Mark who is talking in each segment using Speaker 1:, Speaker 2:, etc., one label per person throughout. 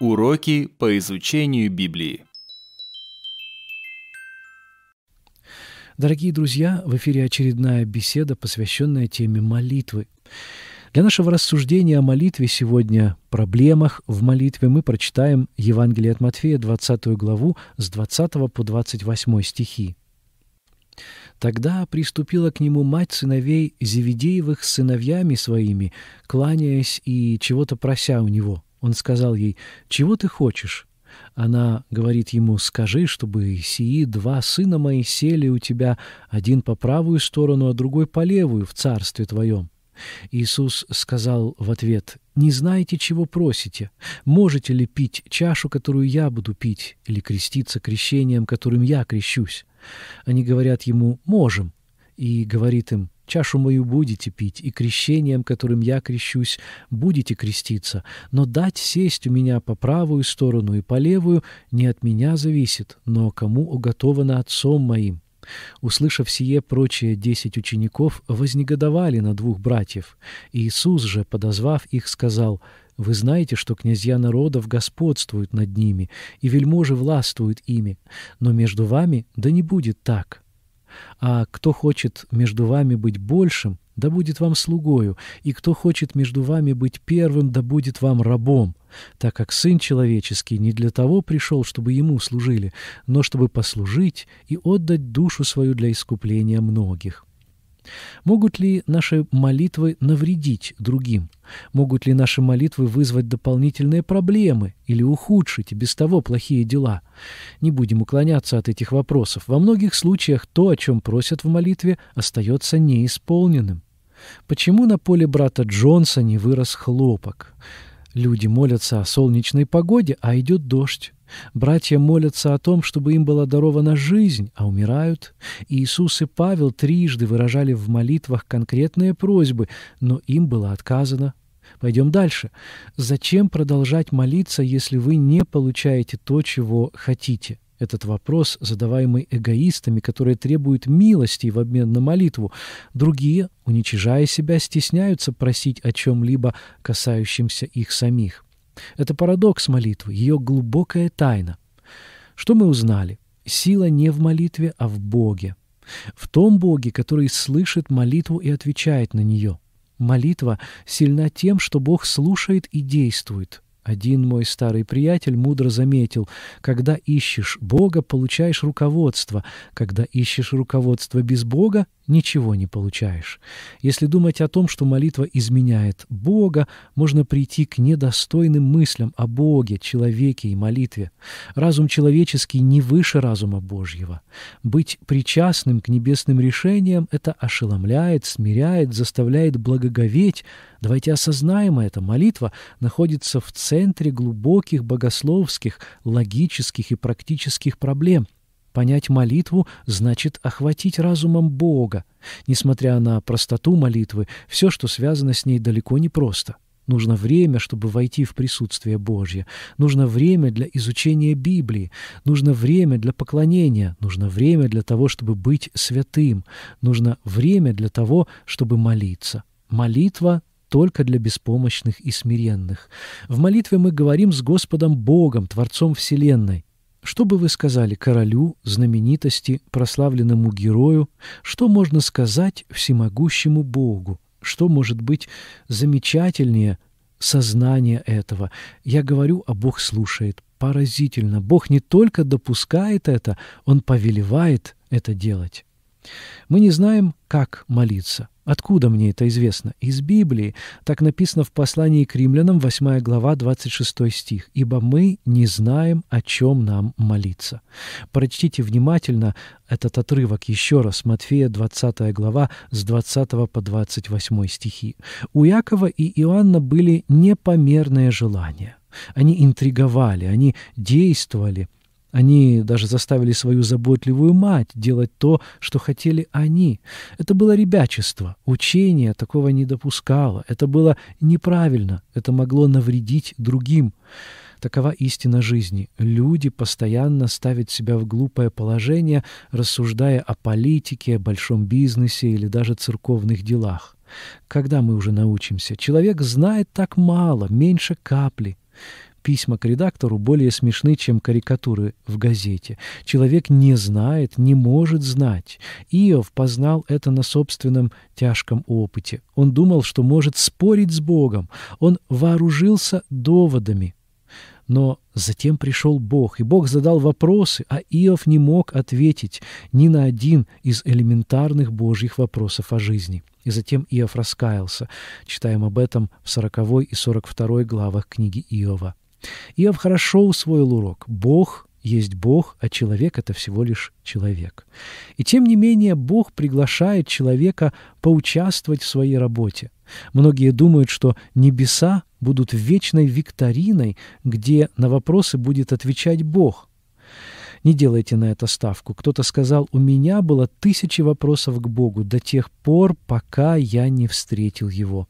Speaker 1: Уроки по изучению Библии. Дорогие друзья, в эфире очередная беседа, посвященная теме молитвы. Для нашего рассуждения о молитве сегодня, проблемах в молитве, мы прочитаем Евангелие от Матфея, 20 главу, с 20 по 28 стихи. Тогда приступила к нему мать сыновей Зеведеевых с сыновьями своими, кланяясь и чего-то прося у него – он сказал ей, «Чего ты хочешь?» Она говорит ему, «Скажи, чтобы сии два сына мои сели у тебя, один по правую сторону, а другой по левую, в царстве твоем». Иисус сказал в ответ, «Не знаете, чего просите? Можете ли пить чашу, которую я буду пить, или креститься крещением, которым я крещусь?» Они говорят ему, «Можем», и говорит им, Чашу мою будете пить, и крещением, которым я крещусь, будете креститься. Но дать сесть у меня по правую сторону и по левую не от меня зависит, но кому уготовано отцом моим». Услышав сие, прочие десять учеников вознегодовали на двух братьев. Иисус же, подозвав их, сказал, «Вы знаете, что князья народов господствуют над ними, и вельможи властвуют ими, но между вами да не будет так». А кто хочет между вами быть большим, да будет вам слугою, и кто хочет между вами быть первым, да будет вам рабом, так как Сын Человеческий не для того пришел, чтобы Ему служили, но чтобы послужить и отдать душу свою для искупления многих». Могут ли наши молитвы навредить другим? Могут ли наши молитвы вызвать дополнительные проблемы или ухудшить и без того плохие дела? Не будем уклоняться от этих вопросов. Во многих случаях то, о чем просят в молитве, остается неисполненным. Почему на поле брата Джонса не вырос хлопок? Люди молятся о солнечной погоде, а идет дождь. Братья молятся о том, чтобы им была дарована жизнь, а умирают. Иисус и Павел трижды выражали в молитвах конкретные просьбы, но им было отказано. Пойдем дальше. Зачем продолжать молиться, если вы не получаете то, чего хотите? Этот вопрос, задаваемый эгоистами, которые требуют милости в обмен на молитву. Другие, уничижая себя, стесняются просить о чем-либо, касающемся их самих. Это парадокс молитвы, ее глубокая тайна. Что мы узнали? Сила не в молитве, а в Боге. В том Боге, который слышит молитву и отвечает на нее. Молитва сильна тем, что Бог слушает и действует. Один мой старый приятель мудро заметил, когда ищешь Бога, получаешь руководство, когда ищешь руководство без Бога, ничего не получаешь. Если думать о том, что молитва изменяет Бога, можно прийти к недостойным мыслям о Боге, человеке и молитве. Разум человеческий не выше разума Божьего. Быть причастным к небесным решениям — это ошеломляет, смиряет, заставляет благоговеть. Давайте осознаем это. Молитва находится в центре глубоких богословских, логических и практических проблем — Понять молитву значит охватить разумом Бога. Несмотря на простоту молитвы, все, что связано с ней, далеко не просто. Нужно время, чтобы войти в присутствие Божье. Нужно время для изучения Библии. Нужно время для поклонения. Нужно время для того, чтобы быть святым. Нужно время для того, чтобы молиться. Молитва только для беспомощных и смиренных. В молитве мы говорим с Господом Богом, Творцом Вселенной. Что бы вы сказали королю, знаменитости, прославленному герою? Что можно сказать всемогущему Богу? Что может быть замечательнее сознания этого? Я говорю, а Бог слушает. Поразительно. Бог не только допускает это, Он повелевает это делать. Мы не знаем, как молиться. Откуда мне это известно? Из Библии. Так написано в послании к римлянам, 8 глава, 26 стих. «Ибо мы не знаем, о чем нам молиться». Прочтите внимательно этот отрывок еще раз. Матфея, 20 глава, с 20 по 28 стихи. «У Якова и Иоанна были непомерные желания». Они интриговали, они действовали – они даже заставили свою заботливую мать делать то, что хотели они. Это было ребячество. Учение такого не допускало. Это было неправильно. Это могло навредить другим. Такова истина жизни. Люди постоянно ставят себя в глупое положение, рассуждая о политике, большом бизнесе или даже церковных делах. Когда мы уже научимся? Человек знает так мало, меньше капли. Письма к редактору более смешны, чем карикатуры в газете. Человек не знает, не может знать. Иов познал это на собственном тяжком опыте. Он думал, что может спорить с Богом. Он вооружился доводами. Но затем пришел Бог, и Бог задал вопросы, а Иов не мог ответить ни на один из элементарных Божьих вопросов о жизни. И затем Иов раскаялся. Читаем об этом в 40 и 42 главах книги Иова. Иов хорошо усвоил урок. Бог есть Бог, а человек — это всего лишь человек. И тем не менее Бог приглашает человека поучаствовать в своей работе. Многие думают, что небеса будут вечной викториной, где на вопросы будет отвечать Бог. Не делайте на это ставку. Кто-то сказал, у меня было тысячи вопросов к Богу до тех пор, пока я не встретил Его.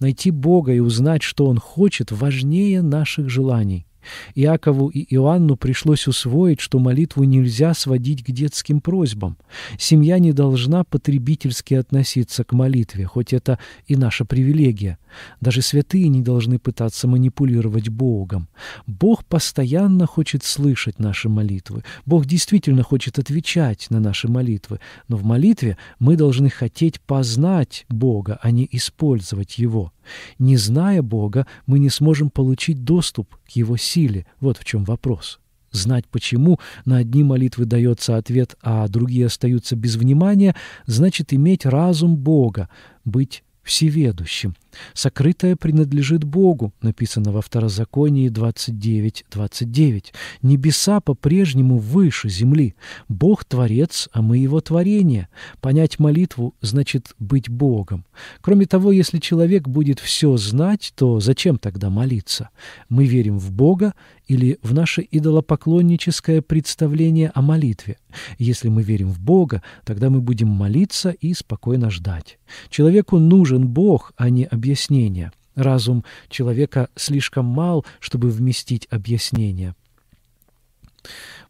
Speaker 1: Найти Бога и узнать, что Он хочет, важнее наших желаний. Иакову и Иоанну пришлось усвоить, что молитву нельзя сводить к детским просьбам. Семья не должна потребительски относиться к молитве, хоть это и наша привилегия. Даже святые не должны пытаться манипулировать Богом. Бог постоянно хочет слышать наши молитвы. Бог действительно хочет отвечать на наши молитвы. Но в молитве мы должны хотеть познать Бога, а не использовать Его. Не зная Бога, мы не сможем получить доступ к Его силе. Вот в чем вопрос. Знать почему на одни молитвы дается ответ, а другие остаются без внимания, значит иметь разум Бога, быть всеведущим – Сокрытое принадлежит Богу, написано во Второзаконии 29.29. 29. Небеса по-прежнему выше земли. Бог — Творец, а мы — Его творение. Понять молитву значит быть Богом. Кроме того, если человек будет все знать, то зачем тогда молиться? Мы верим в Бога или в наше идолопоклонническое представление о молитве. Если мы верим в Бога, тогда мы будем молиться и спокойно ждать. Человеку нужен Бог, а не обязательно объяснения. Разум человека слишком мал, чтобы вместить объяснение.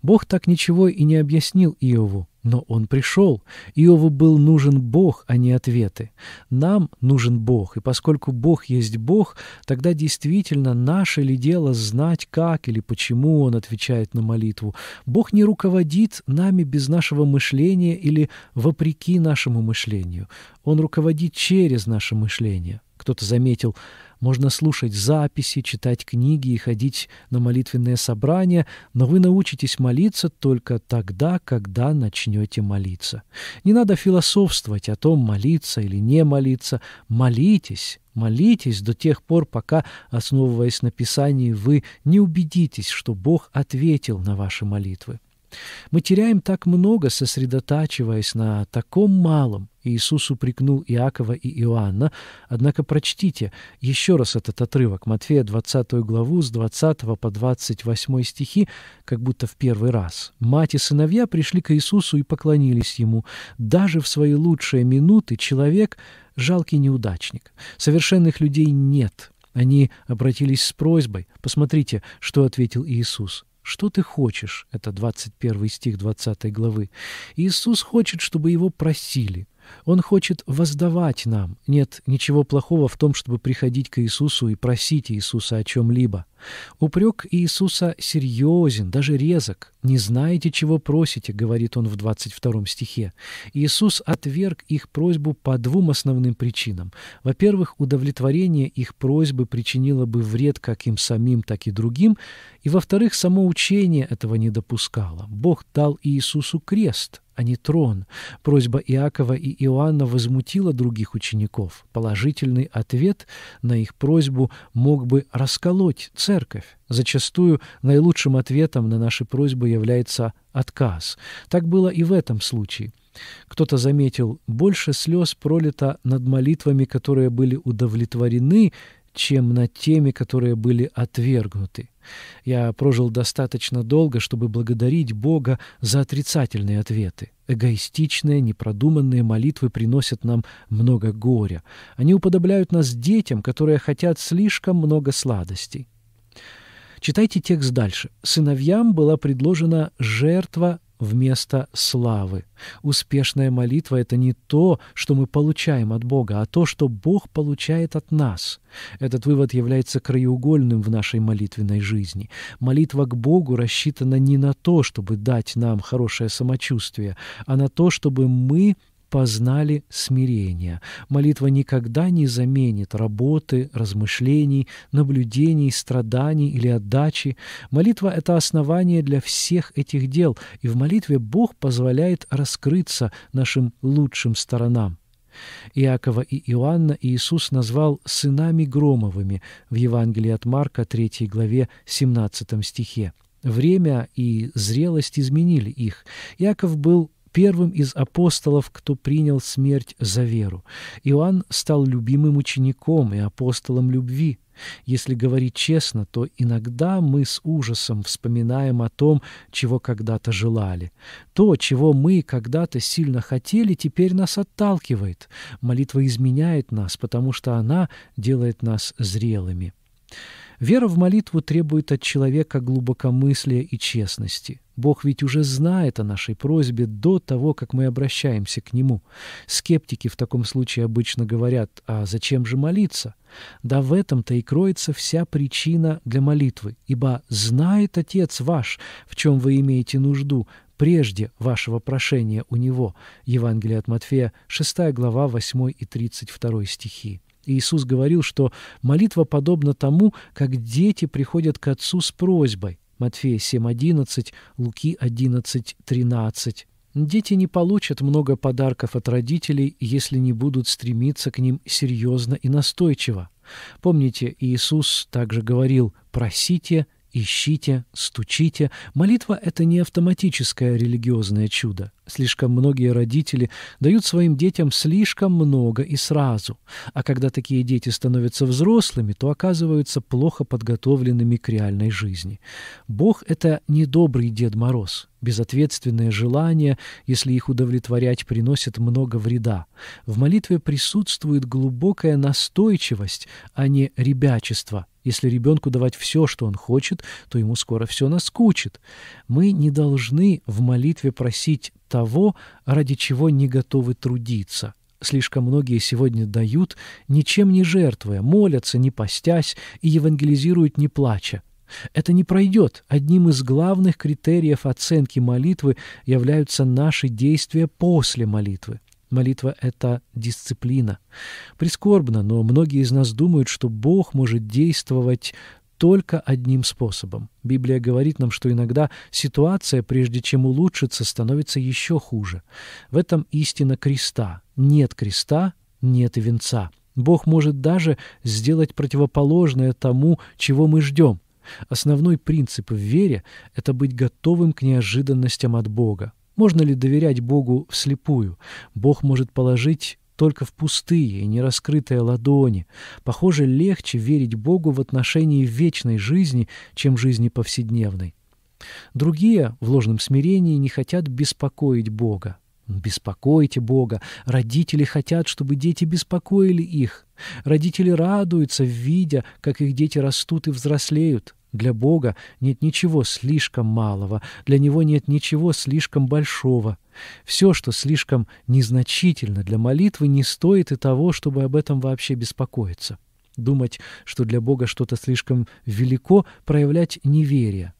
Speaker 1: Бог так ничего и не объяснил Иову, но он пришел. Иову был нужен Бог, а не ответы. Нам нужен Бог, и поскольку Бог есть Бог, тогда действительно наше ли дело знать, как или почему Он отвечает на молитву. Бог не руководит нами без нашего мышления или вопреки нашему мышлению. Он руководит через наше мышление. Кто-то заметил, можно слушать записи, читать книги и ходить на молитвенные собрания, но вы научитесь молиться только тогда, когда начнете молиться. Не надо философствовать о том, молиться или не молиться. Молитесь, молитесь до тех пор, пока, основываясь на Писании, вы не убедитесь, что Бог ответил на ваши молитвы. Мы теряем так много, сосредотачиваясь на таком малом. Иисус упрекнул Иакова и Иоанна. Однако прочтите еще раз этот отрывок, Матфея 20 главу с 20 по 28 стихи, как будто в первый раз. Мать и сыновья пришли к Иисусу и поклонились Ему. Даже в свои лучшие минуты человек — жалкий неудачник. Совершенных людей нет. Они обратились с просьбой. Посмотрите, что ответил Иисус. «Что ты хочешь?» — это 21 стих 20 главы. Иисус хочет, чтобы его просили. Он хочет воздавать нам. Нет ничего плохого в том, чтобы приходить к Иисусу и просить Иисуса о чем-либо. Упрек Иисуса серьезен, даже резок. «Не знаете, чего просите», — говорит он в 22 стихе. Иисус отверг их просьбу по двум основным причинам. Во-первых, удовлетворение их просьбы причинило бы вред как им самим, так и другим. И во-вторых, само учение этого не допускало. Бог дал Иисусу крест — а не трон. Просьба Иакова и Иоанна возмутила других учеников. Положительный ответ на их просьбу мог бы расколоть церковь. Зачастую наилучшим ответом на наши просьбы является отказ. Так было и в этом случае. Кто-то заметил, больше слез пролито над молитвами, которые были удовлетворены, чем над теми, которые были отвергнуты. Я прожил достаточно долго, чтобы благодарить Бога за отрицательные ответы. Эгоистичные, непродуманные молитвы приносят нам много горя. Они уподобляют нас детям, которые хотят слишком много сладостей. Читайте текст дальше. Сыновьям была предложена жертва вместо славы. Успешная молитва — это не то, что мы получаем от Бога, а то, что Бог получает от нас. Этот вывод является краеугольным в нашей молитвенной жизни. Молитва к Богу рассчитана не на то, чтобы дать нам хорошее самочувствие, а на то, чтобы мы познали смирение. Молитва никогда не заменит работы, размышлений, наблюдений, страданий или отдачи. Молитва — это основание для всех этих дел, и в молитве Бог позволяет раскрыться нашим лучшим сторонам. Иакова и Иоанна Иисус назвал «сынами Громовыми» в Евангелии от Марка 3 главе 17 стихе. Время и зрелость изменили их. Иаков был первым из апостолов, кто принял смерть за веру. Иоанн стал любимым учеником и апостолом любви. Если говорить честно, то иногда мы с ужасом вспоминаем о том, чего когда-то желали. То, чего мы когда-то сильно хотели, теперь нас отталкивает. Молитва изменяет нас, потому что она делает нас зрелыми. Вера в молитву требует от человека глубокомыслия и честности. Бог ведь уже знает о нашей просьбе до того, как мы обращаемся к Нему. Скептики в таком случае обычно говорят, а зачем же молиться? Да в этом-то и кроется вся причина для молитвы, ибо знает Отец ваш, в чем вы имеете нужду, прежде вашего прошения у Него. Евангелие от Матфея, 6 глава, 8 и 32 стихи. Иисус говорил, что молитва подобна тому, как дети приходят к Отцу с просьбой. Матфея 7.11, Луки 11.13. Дети не получат много подарков от родителей, если не будут стремиться к ним серьезно и настойчиво. Помните, Иисус также говорил «просите, ищите, стучите. Молитва — это не автоматическое религиозное чудо. Слишком многие родители дают своим детям слишком много и сразу. А когда такие дети становятся взрослыми, то оказываются плохо подготовленными к реальной жизни. Бог — это не добрый Дед Мороз. Безответственные желания, если их удовлетворять, приносят много вреда. В молитве присутствует глубокая настойчивость, а не ребячество — если ребенку давать все, что он хочет, то ему скоро все наскучит. Мы не должны в молитве просить того, ради чего не готовы трудиться. Слишком многие сегодня дают, ничем не жертвуя, молятся, не постясь и евангелизируют, не плача. Это не пройдет. Одним из главных критериев оценки молитвы являются наши действия после молитвы. Молитва — это дисциплина. Прискорбно, но многие из нас думают, что Бог может действовать только одним способом. Библия говорит нам, что иногда ситуация, прежде чем улучшится, становится еще хуже. В этом истина креста. Нет креста — нет венца. Бог может даже сделать противоположное тому, чего мы ждем. Основной принцип в вере — это быть готовым к неожиданностям от Бога. Можно ли доверять Богу вслепую? Бог может положить только в пустые и нераскрытые ладони. Похоже, легче верить Богу в отношении вечной жизни, чем жизни повседневной. Другие в ложном смирении не хотят беспокоить Бога. Беспокойте Бога. Родители хотят, чтобы дети беспокоили их. Родители радуются, видя, как их дети растут и взрослеют. Для Бога нет ничего слишком малого, для Него нет ничего слишком большого. Все, что слишком незначительно для молитвы, не стоит и того, чтобы об этом вообще беспокоиться. Думать, что для Бога что-то слишком велико, проявлять неверие.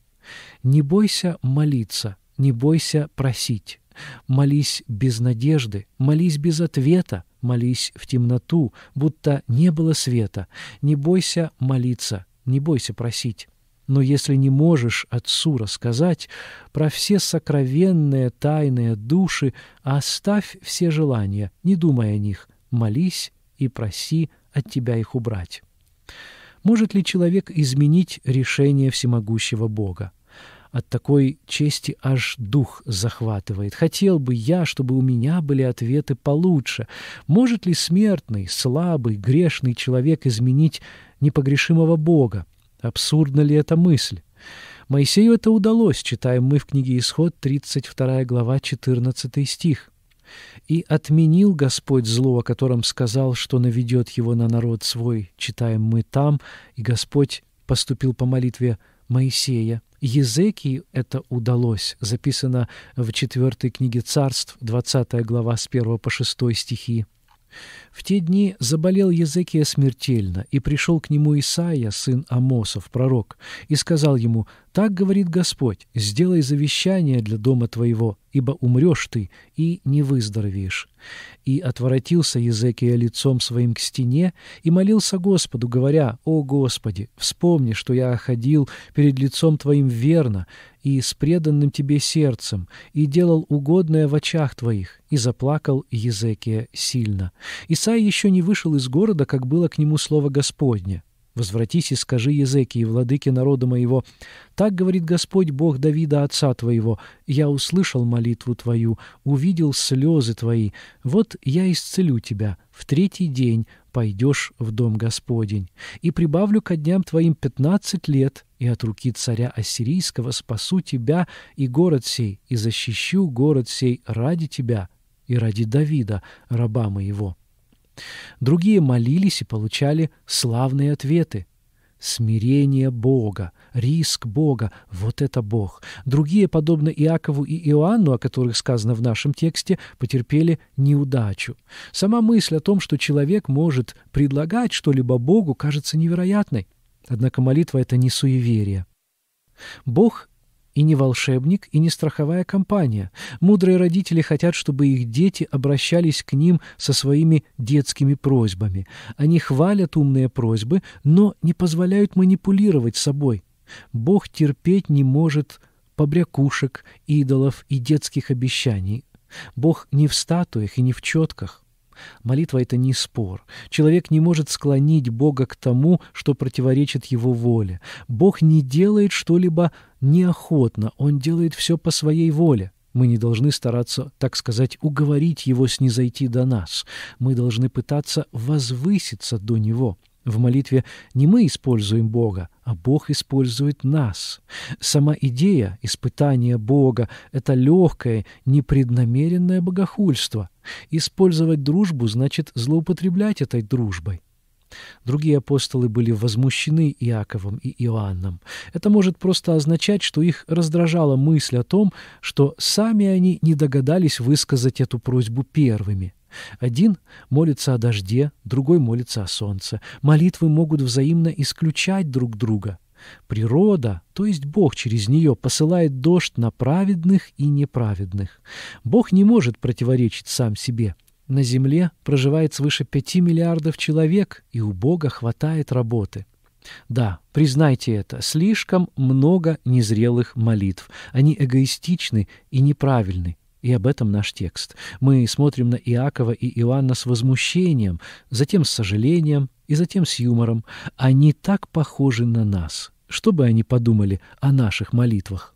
Speaker 1: Не бойся молиться, не бойся просить. Молись без надежды, молись без ответа, молись в темноту, будто не было света. Не бойся молиться, не бойся просить. Но если не можешь отцу рассказать про все сокровенные тайные души, оставь все желания, не думая о них, молись и проси от тебя их убрать. Может ли человек изменить решение всемогущего Бога? От такой чести аж дух захватывает. Хотел бы я, чтобы у меня были ответы получше. Может ли смертный, слабый, грешный человек изменить непогрешимого Бога? Абсурдна ли эта мысль? Моисею это удалось, читаем мы в книге Исход, 32 глава, 14 стих. «И отменил Господь зло, о котором сказал, что наведет его на народ свой», читаем мы там, и Господь поступил по молитве Моисея. Езекии это удалось, записано в 4 книге Царств, 20 глава, с 1 по 6 стихи. В те дни заболел Езекия смертельно, и пришел к нему Исаия, сын Амосов, пророк, и сказал ему, «Так говорит Господь, сделай завещание для дома твоего, ибо умрешь ты и не выздоровеешь». И отворотился Езекия лицом своим к стене и молился Господу, говоря, «О Господи, вспомни, что я ходил перед лицом Твоим верно и с преданным Тебе сердцем, и делал угодное в очах Твоих». И заплакал Езекия сильно. Исаия еще не вышел из города, как было к нему слово Господне. Возвратись и скажи языки, и владыке народа моего, так говорит Господь Бог Давида, отца твоего, я услышал молитву твою, увидел слезы твои, вот я исцелю тебя, в третий день пойдешь в дом Господень, и прибавлю ко дням твоим пятнадцать лет, и от руки царя Ассирийского спасу тебя и город сей, и защищу город сей ради тебя и ради Давида, раба моего». Другие молились и получали славные ответы. Смирение Бога, риск Бога — вот это Бог. Другие, подобно Иакову и Иоанну, о которых сказано в нашем тексте, потерпели неудачу. Сама мысль о том, что человек может предлагать что-либо Богу, кажется невероятной. Однако молитва — это не суеверие. Бог и не волшебник, и не страховая компания. Мудрые родители хотят, чтобы их дети обращались к ним со своими детскими просьбами. Они хвалят умные просьбы, но не позволяют манипулировать собой. Бог терпеть не может побрякушек, идолов и детских обещаний. Бог не в статуях и не в четках. Молитва — это не спор. Человек не может склонить Бога к тому, что противоречит его воле. Бог не делает что-либо неохотно, он делает все по своей воле. Мы не должны стараться, так сказать, уговорить его снизойти до нас. Мы должны пытаться возвыситься до него. В молитве не мы используем Бога, а Бог использует нас. Сама идея испытания Бога — это легкое, непреднамеренное богохульство. Использовать дружбу значит злоупотреблять этой дружбой. Другие апостолы были возмущены Иаковом и Иоанном. Это может просто означать, что их раздражала мысль о том, что сами они не догадались высказать эту просьбу первыми. Один молится о дожде, другой молится о солнце. Молитвы могут взаимно исключать друг друга. Природа, то есть Бог через нее, посылает дождь на праведных и неправедных. Бог не может противоречить сам себе – на Земле проживает свыше 5 миллиардов человек, и у Бога хватает работы. Да, признайте это, слишком много незрелых молитв. Они эгоистичны и неправильны. И об этом наш текст. Мы смотрим на Иакова и Иоанна с возмущением, затем с сожалением и затем с юмором. Они так похожи на нас. Что бы они подумали о наших молитвах?